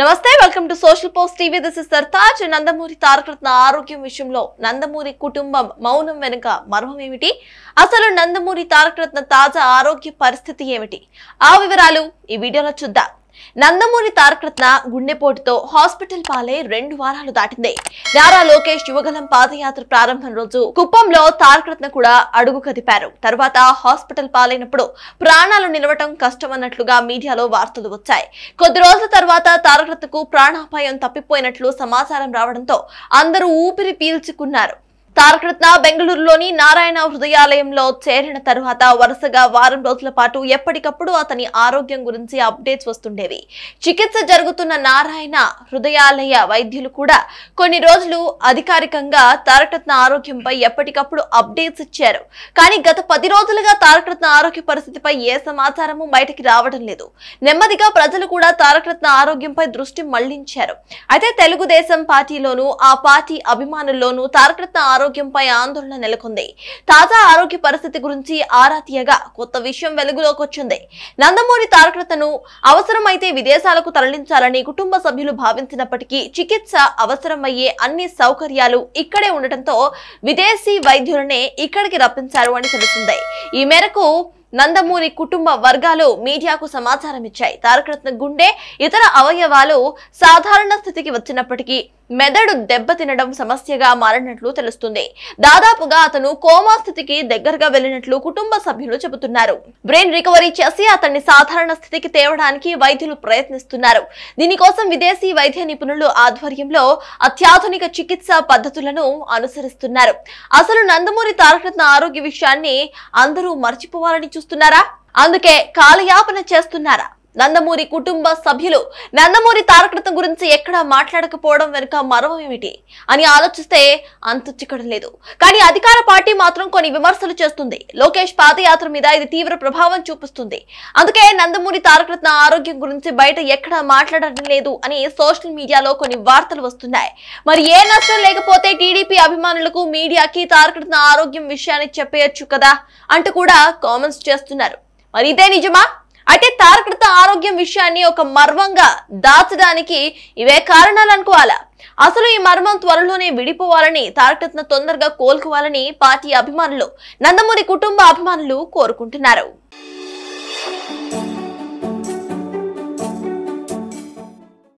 నమస్తే welcome to social post TV this is Sartaj Nandamuri Taraka Ratna ఆరోగ్యం విషయంలో నందమూరి కుటుంబం మౌనం వెనుక మర్మం ఏమిటి అసలు నందమూరి తారక రత్న తాజా ఆరోగ్య పరిస్థితి ఏమిటి ఆ వివరాలు ఈ వీడియోలో చూద్దాం నందమూరి తారకరత్న గుండెపోటుతో హాస్పిటల్ పాలై రెండు వారాలు దాటింది నారా లోకేష్ యువగలం పాదయాత్ర ప్రారంభం రోజు కుప్పంలో తారకరత్న కూడా అడుగు కదిపారు తర్వాత హాస్పిటల్ పాలైనప్పుడు ప్రాణాలు నిలవటం కష్టమన్నట్లుగా మీడియాలో వార్తలు వచ్చాయి కొద్ది రోజుల తర్వాత తారకరత్నకు ప్రాణాపాయం తప్పిపోయినట్లు సమాచారం రావడంతో అందరూ ఊపిరి పీల్చుకున్నారు తారకరత్న బెంగళూరులోని నారాయణ హృదయాలయంలో చేరిన తరువాత వరుసగా వారం రోజుల పాటు ఎప్పటికప్పుడు అతని ఆరోగ్యం గురించి అప్డేట్స్ వస్తుండేవి చికిత్స జరుగుతున్న నారాయణ హృదయాలయ వైద్యులు కూడా కొన్ని రోజులు అధికారికంగా తారకరత్న ఆరోగ్యంపై ఎప్పటికప్పుడు అప్డేట్స్ ఇచ్చారు కానీ గత పది రోజులుగా తారకరత్న ఆరోగ్య పరిస్థితిపై ఏ సమాచారము బయటకి రావడం లేదు నెమ్మదిగా ప్రజలు కూడా తారకరత్న ఆరోగ్యంపై దృష్టి మళ్లించారు అయితే తెలుగుదేశం పార్టీలోనూ ఆ పార్టీ అభిమానుల్లోనూ తారకరత్న ఆరోగ్యంపై ఆందోళన నెలకొంది తాజా ఆరోగ్య పరిస్థితి గురించి ఆరా తీయగా కొత్త విషయం వెలుగులోకి వచ్చింది నందమూరి తారకరతను అవసరమైతే విదేశాలకు తరలించాలని కుటుంబ సభ్యులు భావించినప్పటికీ చికిత్స అవసరమయ్యే అన్ని సౌకర్యాలు ఇక్కడే ఉండటంతో విదేశీ వైద్యులనే ఇక్కడికి రప్పించారు అని తెలిసింది ఈ మేరకు నందమూరి కుటుంబ వర్గాలు మీడియాకు సమాచారం ఇచ్చాయి తారకరత్న గుండె ఇతర అవయవాలు సాధారణ స్థితికి వచ్చినప్పటికీ మెదడు దెబ్బతినడం సమస్యగా మారినట్లు తెలుస్తుంది దాదాపుగా అతను కోమా స్థితికి దగ్గరగా వెళ్లినట్లు కుటుంబ సభ్యులు చెబుతున్నారు బ్రెయిన్ రికవరీ చేసి అతన్ని సాధారణ స్థితికి తేవడానికి వైద్యులు ప్రయత్నిస్తున్నారు దీనికోసం విదేశీ వైద్య నిపుణులు ఆధ్వర్యంలో అత్యాధునిక చికిత్స పద్ధతులను అనుసరిస్తున్నారు అసలు నందమూరి తారకరత్న ఆరోగ్య విషయాన్ని అందరూ మర్చిపోవాలని చూస్తున్నారా అందుకే కాలయాపన చేస్తున్నారా నందమూరి కుటుంబ సభ్యులు నందమూరి తారకరత్నం గురించి ఎక్కడా మాట్లాడకపోవడం వెనుక మరవం ఏమిటి అని ఆలోచిస్తే చిక్కడం లేదు కానీ అధికార పార్టీ మాత్రం కొన్ని విమర్శలు చేస్తుంది లోకేష్ పాదయాత్ర మీద ఇది తీవ్ర ప్రభావం చూపిస్తుంది అందుకే నందమూరి తారకరత్న ఆరోగ్యం గురించి బయట ఎక్కడా మాట్లాడడం లేదు అని సోషల్ మీడియాలో కొన్ని వార్తలు వస్తున్నాయి మరి ఏ నష్టం లేకపోతే టీడీపీ అభిమానులకు మీడియాకి తారకరత్న ఆరోగ్యం విషయాన్ని చెప్పేయచ్చు కదా అంటూ కూడా కామెంట్స్ చేస్తున్నారు మరి ఇదే నిజమా అయితే తారకృత ఆరోగ్యం విషయాన్ని ఒక మర్మంగా దాచడానికి ఇవే కారణాలు అనుకోవాలా అసలు ఈ మర్మం త్వరలోనే విడిపోవాలని తారకరత్న తొందరగా కోలుకోవాలని పార్టీ అభిమానులు నందమూరి కుటుంబ అభిమానులు కోరుకుంటున్నారు